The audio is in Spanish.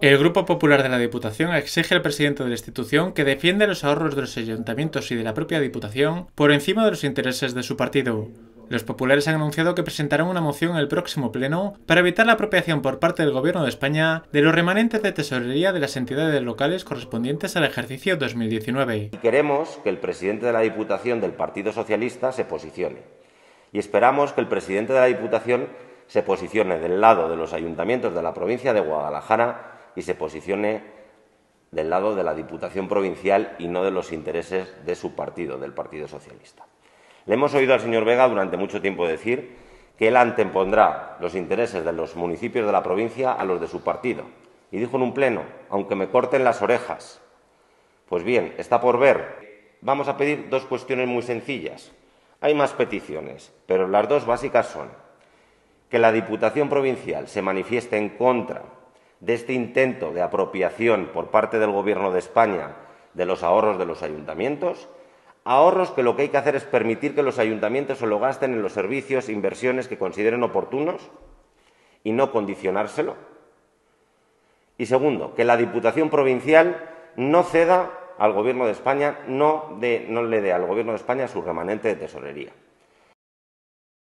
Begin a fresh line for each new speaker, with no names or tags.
El Grupo Popular de la Diputación exige al presidente de la institución que defienda los ahorros de los ayuntamientos y de la propia Diputación por encima de los intereses de su partido. Los populares han anunciado que presentarán una moción en el próximo pleno para evitar la apropiación por parte del Gobierno de España de los remanentes de tesorería de las entidades locales correspondientes al ejercicio 2019.
Queremos que el presidente de la Diputación del Partido Socialista se posicione y esperamos que el presidente de la Diputación se posicione del lado de los ayuntamientos de la provincia de Guadalajara y se posicione del lado de la Diputación Provincial y no de los intereses de su partido, del Partido Socialista. Le hemos oído al señor Vega durante mucho tiempo decir que él antepondrá los intereses de los municipios de la provincia a los de su partido. Y dijo en un pleno, aunque me corten las orejas. Pues bien, está por ver. Vamos a pedir dos cuestiones muy sencillas. Hay más peticiones, pero las dos básicas son que la Diputación Provincial se manifieste en contra de este intento de apropiación por parte del Gobierno de España de los ahorros de los ayuntamientos, ahorros que lo que hay que hacer es permitir que los ayuntamientos se lo gasten en los servicios, e inversiones que consideren oportunos y no condicionárselo. Y segundo, que la Diputación Provincial no ceda al Gobierno de España, no, no le dé al Gobierno de España su remanente de tesorería.